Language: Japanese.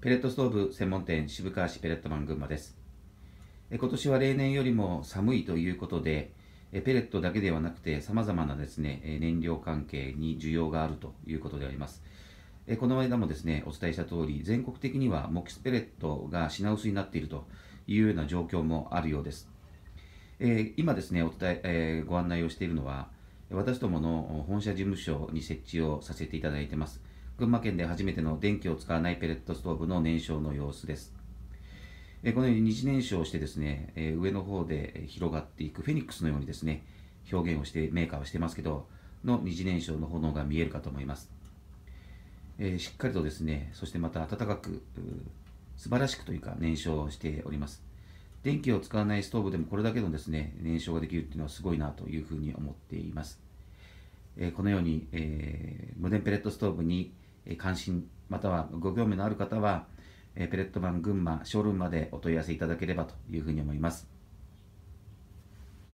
ペレットストーブ専門店渋川市ペレットマン群馬です。今年は例年よりも寒いということで、ペレットだけではなくて様々なですね、燃料関係に需要があるということであります。この間もですね、お伝えした通り、全国的には木質ペレットが品薄になっているというような状況もあるようです。今ですね、お伝え、ご案内をしているのは、私どもの本社事務所に設置をさせていただいてます。群馬県で初めての電気を使わないペレットストーブの燃焼の様子です。えこのように二次燃焼してですね、え上の方で広がっていくフェニックスのようにですね、表現をして、メーカーをしてますけど、の二次燃焼の炎が見えるかと思います。えしっかりとですね、そしてまた暖かく、素晴らしくというか燃焼をしております。電気を使わないストーブでもこれだけのですね、燃焼ができるっていうのはすごいなというふうに思っています。えこのように、えー、無電ペレットストーブに関心またはご興味のある方はペレットマン群馬ショールームまでお問い合わせいただければというふうに思います。